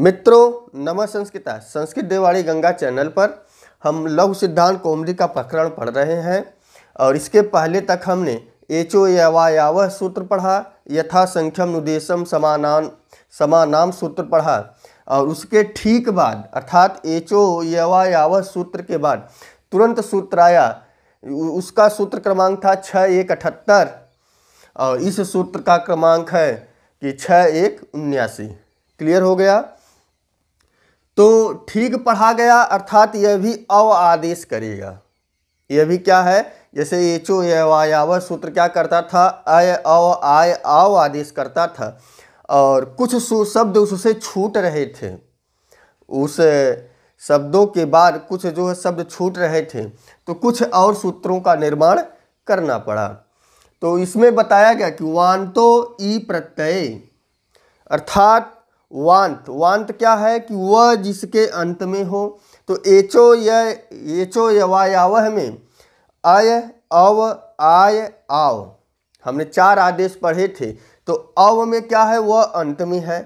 मित्रों नमः संस्कृता संस्कृत देवाड़ी गंगा चैनल पर हम लघु सिद्धांत कोमरी का प्रकरण पढ़ रहे हैं और इसके पहले तक हमने एचो यवायाव सूत्र पढ़ा यथा संख्यम अनुदेशम समानान समानाम सूत्र पढ़ा और उसके ठीक बाद अर्थात एचो यवायाव सूत्र के बाद तुरंत सूत्र आया उसका सूत्र क्रमांक था छः एक अठहत्तर और इस सूत्र का क्रमांक है कि छः एक उन्यासी क्लियर हो गया तो ठीक पढ़ा गया अर्थात यह भी अव आदेश करेगा यह भी क्या है जैसे एचो एव सूत्र क्या करता था अय अव आय आव आदेश करता था और कुछ शब्द उससे छूट रहे थे उस शब्दों के बाद कुछ जो है शब्द छूट रहे थे तो कुछ और सूत्रों का निर्माण करना पड़ा तो इसमें बताया गया कि वांतो ई प्रत्यय अर्थात वांत वांत क्या है कि वह जिसके अंत में हो तो एचो य यवायावह में अय अव आय आव हमने चार आदेश पढ़े थे तो अव में क्या है वह अंत में है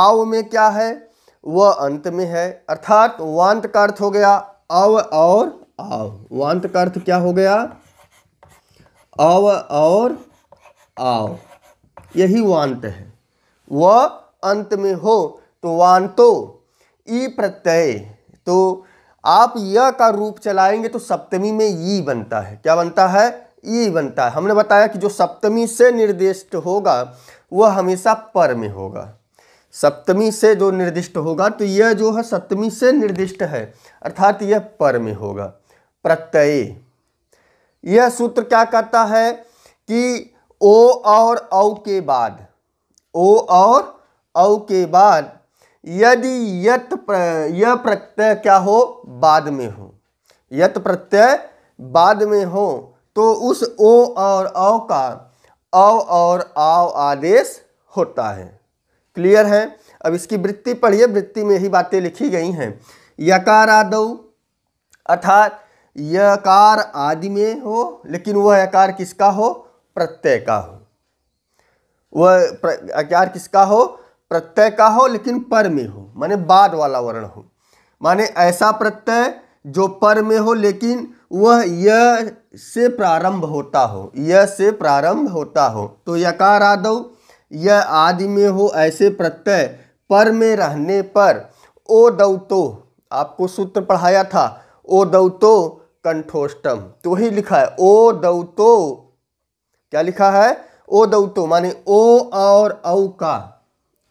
आव में क्या है वह अंत में है अर्थात वांत का अर्थ हो गया अव और आव वांत का अर्थ क्या हो गया अव और आव यही वांत है वह अंत में हो तो वांतो ई प्रत्यय तो आप य का रूप चलाएंगे तो सप्तमी में ई बनता है क्या बनता है ई बनता है हमने बताया कि जो सप्तमी से निर्दिष्ट होगा वह हमेशा पर में होगा सप्तमी से जो निर्दिष्ट होगा तो यह जो है सप्तमी से निर्दिष्ट है अर्थात यह पर में होगा प्रत्यय यह सूत्र क्या कहता है कि ओ और औ के बाद ओ और औ के बाद यदि यत प्र, यह प्रत्यय क्या हो बाद में हो यत प्रत्यय बाद में हो तो उस ओ और औ का औ और आव आदेश होता है क्लियर है अब इसकी वृत्ति पढ़िए वृत्ति में ही बातें लिखी गई हैं यकार आदौ अर्थात यकार आदि में हो लेकिन वह यकार किसका हो प्रत्यय का हो वह यकार किसका हो प्रत्यय का हो लेकिन पर में हो माने बाद वाला वर्ण हो माने ऐसा प्रत्यय जो पर में हो लेकिन वह य से प्रारंभ होता हो य से प्रारंभ होता हो तो यकार आदौ यह आदि में हो ऐसे प्रत्यय पर में रहने पर ओ दौतो आपको सूत्र पढ़ाया था ओ दौतो कंठोष्टम तो ही लिखा है ओ दौतो क्या लिखा है ओ दौतो माने ओ और औ का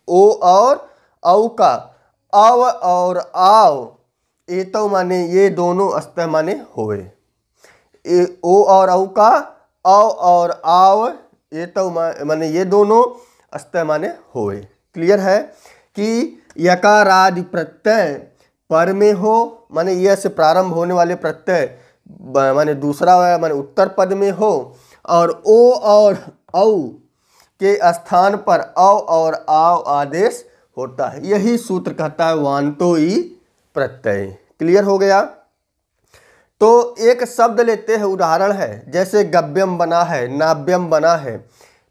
ओ और औ का अव और आव ये तो माने ये दोनों अस्त माने होए ए, ओ और औ का अव और आव ये तो माने ये दोनों अस्त माने होए क्लियर है कि यकारादि प्रत्यय पर में हो माने य से प्रारंभ होने वाले प्रत्यय माने दूसरा माने उत्तर पद में हो और ओ और औ के स्थान पर औ और आव आदेश होता है यही सूत्र कहता है वांतोई प्रत्यय क्लियर हो गया तो एक शब्द लेते हैं उदाहरण है जैसे गव्यम बना है नाव्यम बना है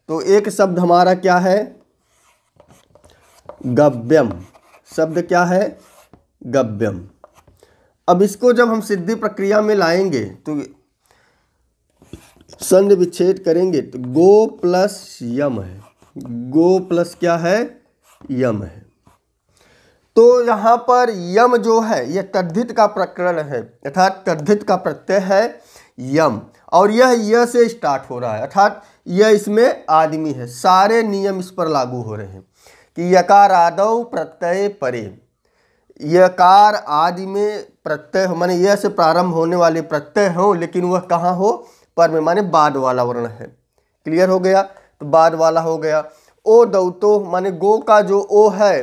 तो एक शब्द हमारा क्या है गव्यम शब्द क्या है गव्यम अब इसको जब हम सिद्धि प्रक्रिया में लाएंगे तो संध विच्छेद करेंगे तो गो प्लस यम है गो प्लस क्या है यम है तो यहाँ पर यम जो है यह तद्धित का प्रकरण है अर्थात तद्धित का प्रत्यय है यम और यह यह से स्टार्ट हो रहा है अर्थात यह इसमें आदमी है सारे नियम इस पर लागू हो रहे हैं कि यकार आदव प्रत्यय परे यकार आदि में प्रत्यय माने यह से प्रारंभ होने वाले प्रत्यय हों लेकिन वह कहाँ हो पर में माने बाद वाला वर्ण है क्लियर हो गया तो बाद वाला हो गया ओ दौतो माने गो का जो ओ है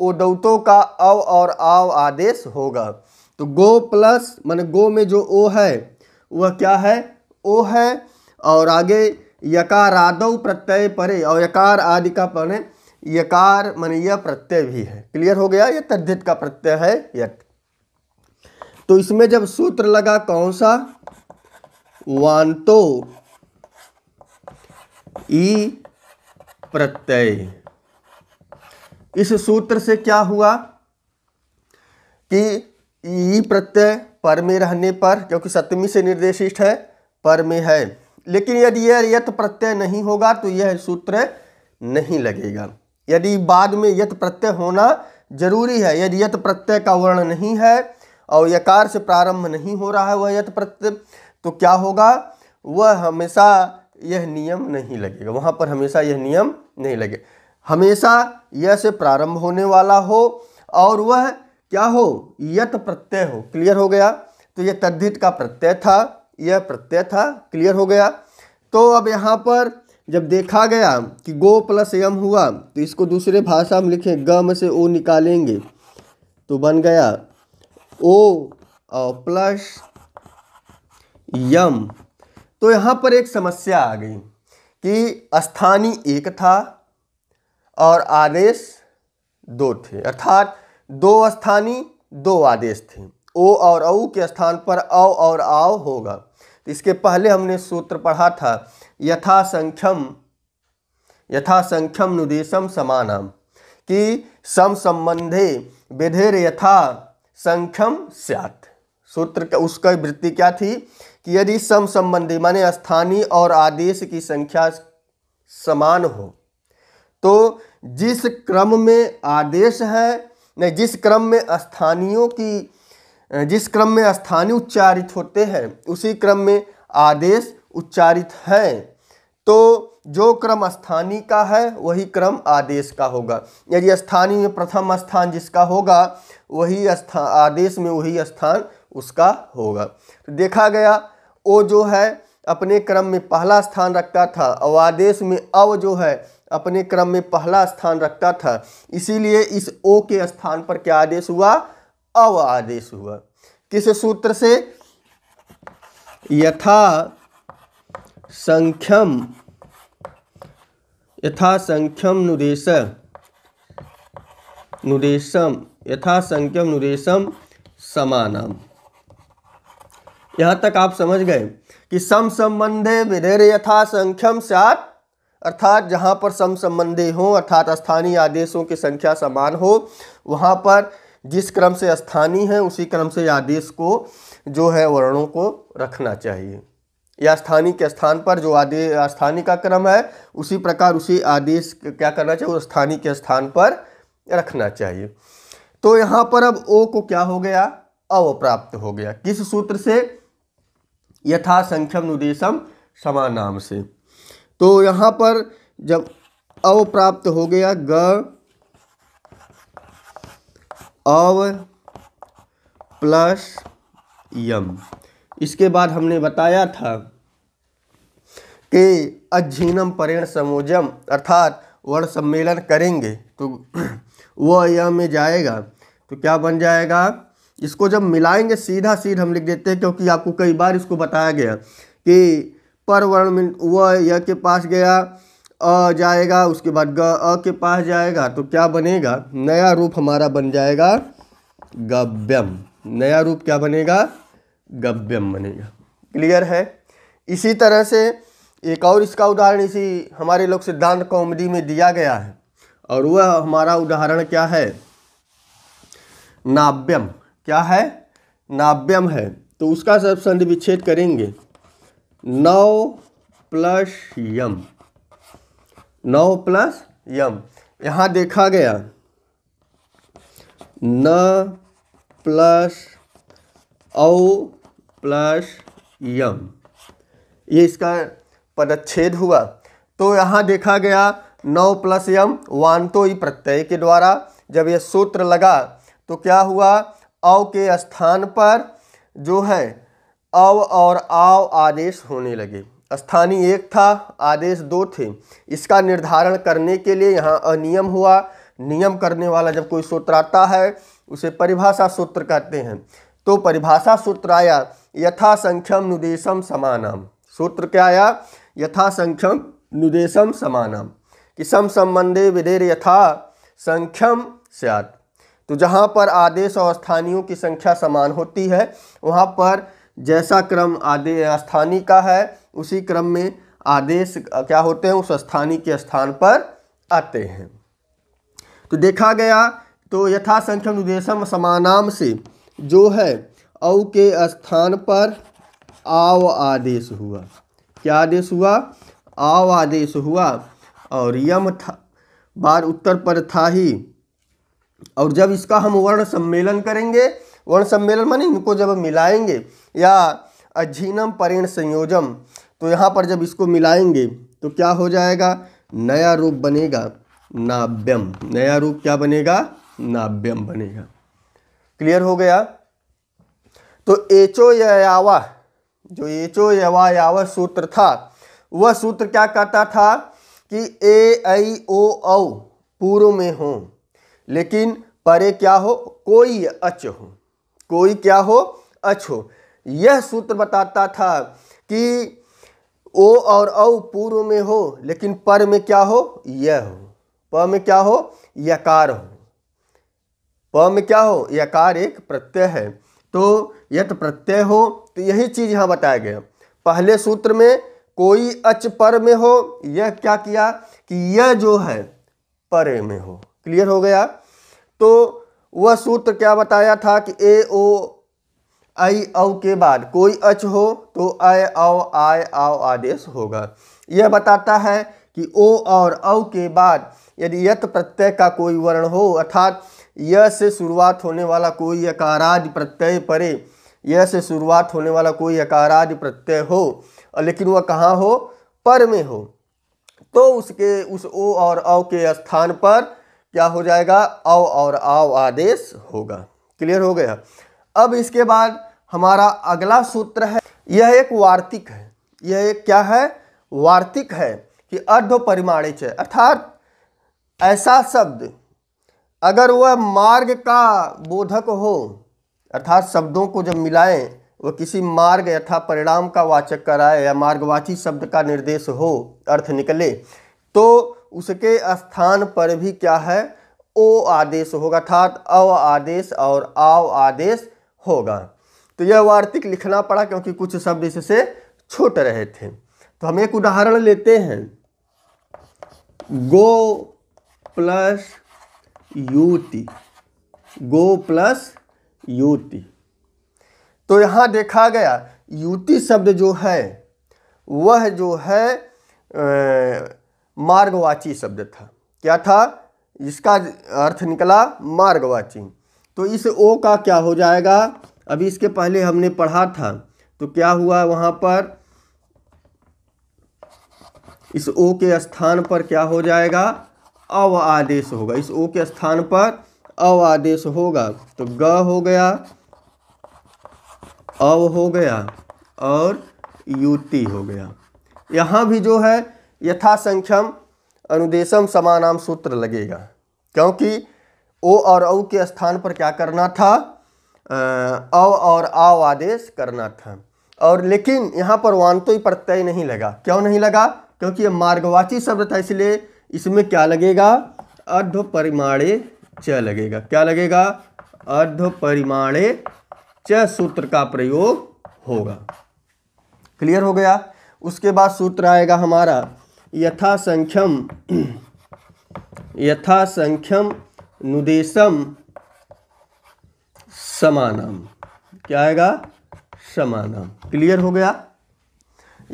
ओ दौतो का अव और आव आदेश होगा तो गो प्लस माने गो में जो ओ है वह क्या है ओ है और आगे यकार प्रत्यय परे और यकार आदि का पढ़े यकार मनय प्रत्यय भी है क्लियर हो गया ये तद्धित का प्रत्यय है यट तो इसमें जब सूत्र लगा कौन सा वांतो ई प्रत्यय इस सूत्र से क्या हुआ कि ई प्रत्यय पर में रहने पर क्योंकि सप्तमी से निर्देशित है पर में है लेकिन यदि यह यत प्रत्यय नहीं होगा तो यह सूत्र नहीं लगेगा यदि बाद में यत प्रत्यय होना जरूरी है यदि यत प्रत्यय का वर्ण नहीं है और यकार से प्रारंभ नहीं हो रहा है वह यत प्रत्यय तो क्या होगा वह हमेशा यह नियम नहीं लगेगा वहाँ पर हमेशा यह नियम नहीं लगे हमेशा यह से प्रारंभ होने वाला हो और वह क्या हो यत प्रत्यय हो क्लियर हो गया तो यह तद्धित का प्रत्यय था यह प्रत्यय था क्लियर हो गया तो अब यहाँ पर जब देखा गया कि गो प्लस यम हुआ तो इसको दूसरे भाषा में लिखें गम से ओ निकालेंगे तो बन गया ओ प्लस यम तो यहाँ पर एक समस्या आ गई कि स्थानीय एक था और आदेश दो थे अर्थात दो स्थानी दो आदेश थे ओ और औ के स्थान पर औ और आओ होगा इसके पहले हमने सूत्र पढ़ा था यथासंख्यम यथासंख्यम नुदेशम समानम कि सम संबंधे विधेर यथा संख्यम स्यात सूत्र का उसका वृत्ति क्या थी कि यदि सम संबंधी माने स्थानीय और आदेश की संख्या समान हो तो जिस क्रम में आदेश है नहीं जिस क्रम में स्थानियों की जिस क्रम में स्थानीय उच्चारित होते हैं उसी क्रम में आदेश उच्चारित हैं तो जो क्रम स्थानीय का है वही क्रम आदेश का होगा यदि स्थानीय में प्रथम स्थान जिसका होगा वही स्थान आदेश में वही स्थान उसका होगा तो देखा गया ओ जो है अपने क्रम में पहला स्थान रखता था आदेश में अव जो है अपने क्रम में पहला स्थान रखता था इसीलिए इस ओ के स्थान पर क्या आदेश हुआ अव आदेश हुआ किस सूत्र से यथा संख्यम यथा संख्यम नुदेश नुदेशम यथा संख्यम नुदेशम समानम यहाँ तक आप समझ गए कि सम संबंधे विधेर यथा संख्यम सात अर्थात जहाँ पर सम संबंधे हों अर्थात स्थानीय आदेशों की संख्या समान हो वहाँ पर जिस क्रम से स्थानीय है उसी क्रम से आदेश को जो है वर्णों को रखना चाहिए या स्थानीय के स्थान पर जो आदेश स्थानीय का क्रम है उसी प्रकार उसी आदेश क्या करना चाहिए स्थानीय के स्थान पर रखना चाहिए तो यहाँ पर अब ओ को क्या हो गया अव प्राप्त हो गया किस सूत्र से यथा संख्यम नुदेशम समानाम से तो यहाँ पर जब अव प्राप्त हो गया ग और प्लस यम इसके बाद हमने बताया था कि अजीनम परेण समोजम अर्थात वर्ण सम्मेलन करेंगे तो वह यह में जाएगा तो क्या बन जाएगा इसको जब मिलाएंगे सीधा सीधा हम लिख देते हैं क्योंकि आपको कई बार इसको बताया गया कि पर वर्ण वह यह के पास गया अ जाएगा उसके बाद ग अ के पास जाएगा तो क्या बनेगा नया रूप हमारा बन जाएगा गव्यम नया रूप क्या बनेगा गव्यम बनेगा क्लियर है इसी तरह से एक और इसका उदाहरण इसी हमारे लोग सिद्धांत कौमदी में दिया गया है और वह हमारा उदाहरण क्या है नाव्यम क्या है नाव्यम है तो उसका सब संधि विच्छेद करेंगे नौ प्लस यम नौ प्लस यम यहाँ देखा गया न प्लस औ प्लस यम ये इसका पदच्छेद हुआ तो यहाँ देखा गया नौ प्लस यम वानतो ही प्रत्यय के द्वारा जब यह सूत्र लगा तो क्या हुआ औ के स्थान पर जो है अव और आव आदेश होने लगे स्थानीय एक था आदेश दो थे इसका निर्धारण करने के लिए यहाँ अनियम हुआ नियम करने वाला जब कोई सूत्र आता है उसे परिभाषा सूत्र कहते हैं तो परिभाषा सूत्र आया यथासंख्यम निदेशम समानम सूत्र क्या आया यथासंख्यम निदेशम समानम कि सम संबंधे विधेर यथा संख्यम सत तो जहाँ पर आदेश और स्थानियों की संख्या समान होती है वहाँ पर जैसा क्रम आदे स्थानीय का है उसी क्रम में आदेश क्या होते हैं उस स्थानीय के स्थान पर आते हैं तो देखा गया तो यथासंख्यम निर्देशम समानाम से जो है औ के स्थान पर आव आदेश हुआ क्या आदेश हुआ आव आदेश हुआ और यम था बार उत्तर पर था ही और जब इसका हम वर्ण सम्मेलन करेंगे वर्ण सम्मेलन माने इनको जब मिलाएंगे या अजीनम परिण संयोजम तो यहाँ पर जब इसको मिलाएंगे तो क्या हो जाएगा नया रूप बनेगा नाभ्यम नया रूप क्या बनेगा नाभ्यम बनेगा क्लियर हो गया तो एचो यावा जो एचो यवा सूत्र था वह सूत्र क्या कहता था कि ए आई ओ औ पूर्व में हो लेकिन परे क्या हो कोई अच हो कोई क्या हो अच हो यह सूत्र बताता था कि ओ और औ पूर्व में हो लेकिन पर में क्या हो यह हो प में क्या हो यकार हो प में क्या हो यकार एक प्रत्यय है तो यत तो प्रत्यय हो तो यही चीज़ यहाँ बताया गया पहले सूत्र में कोई अच पर में हो यह क्या किया कि यह जो है पर में हो क्लियर हो गया तो वह सूत्र क्या बताया था कि ए ओ आई औ के बाद कोई अच हो तो आय औ आय औ आदेश होगा यह बताता है कि ओ और औ के बाद यदि यत प्रत्यय का कोई वर्ण हो अर्थात यह से शुरुआत होने वाला कोई अकारादि प्रत्यय परे यह से शुरुआत होने वाला कोई अकारादि प्रत्यय हो लेकिन वह कहाँ हो पर में हो तो उसके उस ओ और औ के स्थान पर क्या हो जाएगा अव और आव आदेश होगा क्लियर हो गया अब इसके बाद हमारा अगला सूत्र है यह एक वार्तिक है यह एक क्या है वार्तिक है कि अर्ध परिमाणिक है अर्थात ऐसा शब्द अगर वह मार्ग का बोधक हो अर्थात शब्दों को जब मिलाएं वह किसी मार्ग यथा परिणाम का वाचक कराए या मार्गवाची शब्द का निर्देश हो अर्थ निकले तो उसके स्थान पर भी क्या है ओ आदेश होगा अर्थात अव आदेश और आव आदेश होगा तो यह वार्तिक लिखना पड़ा क्योंकि कुछ शब्द इससे छूट रहे थे तो हम एक उदाहरण लेते हैं गो प्लस युति गो प्लस युति तो यहाँ देखा गया युति शब्द जो है वह जो है मार्गवाची शब्द था क्या था इसका अर्थ निकला मार्गवाची तो इस ओ का क्या हो जाएगा अभी इसके पहले हमने पढ़ा था तो क्या हुआ वहाँ पर इस ओ के स्थान पर क्या हो जाएगा अव आदेश होगा इस ओ के स्थान पर अव आदेश होगा तो ग हो गया अव हो गया और युति हो गया यहाँ भी जो है यथासंख्यम अनुदेशम समानाम सूत्र लगेगा क्योंकि ओ और औ के स्थान पर क्या करना था अ और आओ आदेश करना था और लेकिन यहाँ पर वानतोई प्रत्यय नहीं लगा क्यों नहीं लगा क्योंकि ये मार्गवाची शब्द था इसलिए इसमें क्या लगेगा अर्ध परिमाणे च लगेगा क्या लगेगा अर्ध परिमाणे च सूत्र का प्रयोग होगा क्लियर हो गया उसके बाद सूत्र आएगा हमारा यथासंख्यम यथासंख्यम नुदेशम समानम क्या आएगा समानम क्लियर हो गया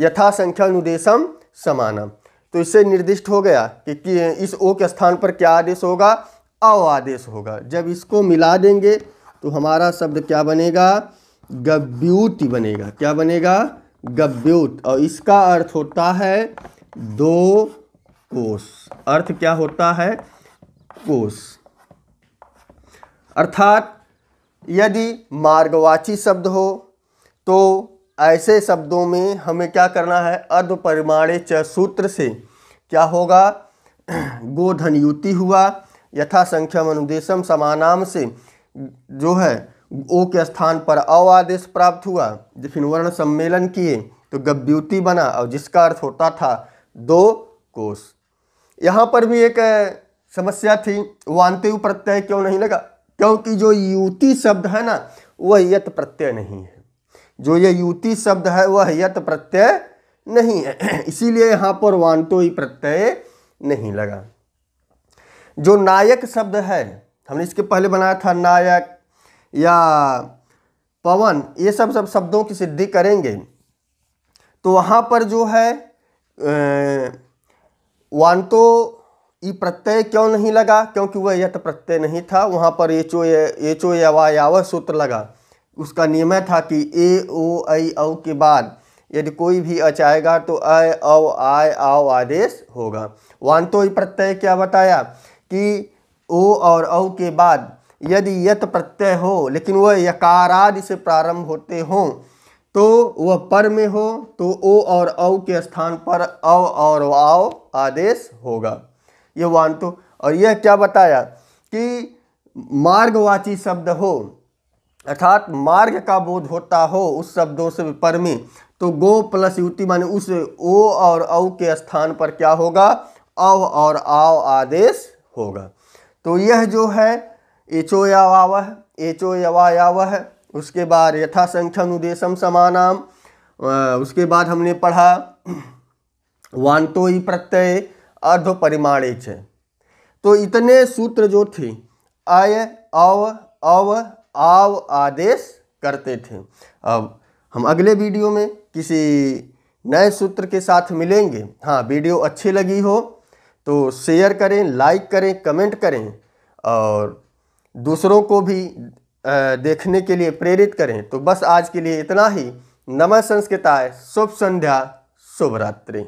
यथासंख्या अनुदेशम समानम तो इससे निर्दिष्ट हो गया कि, कि इस ओ के स्थान पर क्या आदेश होगा अव आदेश होगा जब इसको मिला देंगे तो हमारा शब्द क्या बनेगा गव्यूति बनेगा क्या बनेगा गव्यूत और इसका अर्थ होता है दो कोस अर्थ क्या होता है कोस अर्थात यदि मार्गवाची शब्द हो तो ऐसे शब्दों में हमें क्या करना है अर्ध परिमाणे च सूत्र से क्या होगा गोधनयुति हुआ यथा संख्या अनुदेशम समानाम से जो है ओ के स्थान पर अव आदेश प्राप्त हुआ जिस वर्ण सम्मेलन किए तो गव्युति बना और जिसका अर्थ होता था दो कोष यहाँ पर भी एक समस्या थी वानतेयु प्रत्यय क्यों नहीं लगा क्योंकि जो युति शब्द है ना वह यत प्रत्यय नहीं है जो ये युति शब्द है वह यत प्रत्यय नहीं है इसीलिए यहाँ पर वानतोई प्रत्यय नहीं लगा जो नायक शब्द है हमने इसके पहले बनाया था नायक या पवन ये सब सब शब्दों की सिद्धि करेंगे तो वहाँ पर जो है तो ई प्रत्यय क्यों नहीं लगा क्योंकि वह यट प्रत्यय नहीं था वहाँ पर एचो एचो यवा याव सूत्र लगा उसका नियम था कि ए ओ ऐ औ के बाद यदि कोई भी अच आएगा तो अय औ आय आओ आदेश होगा तो ई प्रत्यय क्या बताया कि ओ और औ के बाद यदि यत प्रत्यय हो लेकिन वह यकारादि से प्रारंभ होते हों तो वह पर में हो तो ओ और औ के स्थान पर औ और आव आदेश होगा ये तो और यह क्या बताया कि मार्गवाची शब्द हो अर्थात मार्ग का बोध होता हो उस शब्दों से पर में तो गो प्लस युति माने उस ओ और औ के स्थान पर क्या होगा अव और आव आदेश होगा तो यह जो है एचो यावावह एचो यवा वह उसके बाद अनुदेशम समान उसके बाद हमने पढ़ा वांतोई प्रत्यय अर्ध परिमाणे तो इतने सूत्र जो थे आय अव अव आव आदेश करते थे अब हम अगले वीडियो में किसी नए सूत्र के साथ मिलेंगे हाँ वीडियो अच्छी लगी हो तो शेयर करें लाइक करें कमेंट करें और दूसरों को भी देखने के लिए प्रेरित करें तो बस आज के लिए इतना ही नमः संस्कृताय शुभ संध्या शुभ रात्रि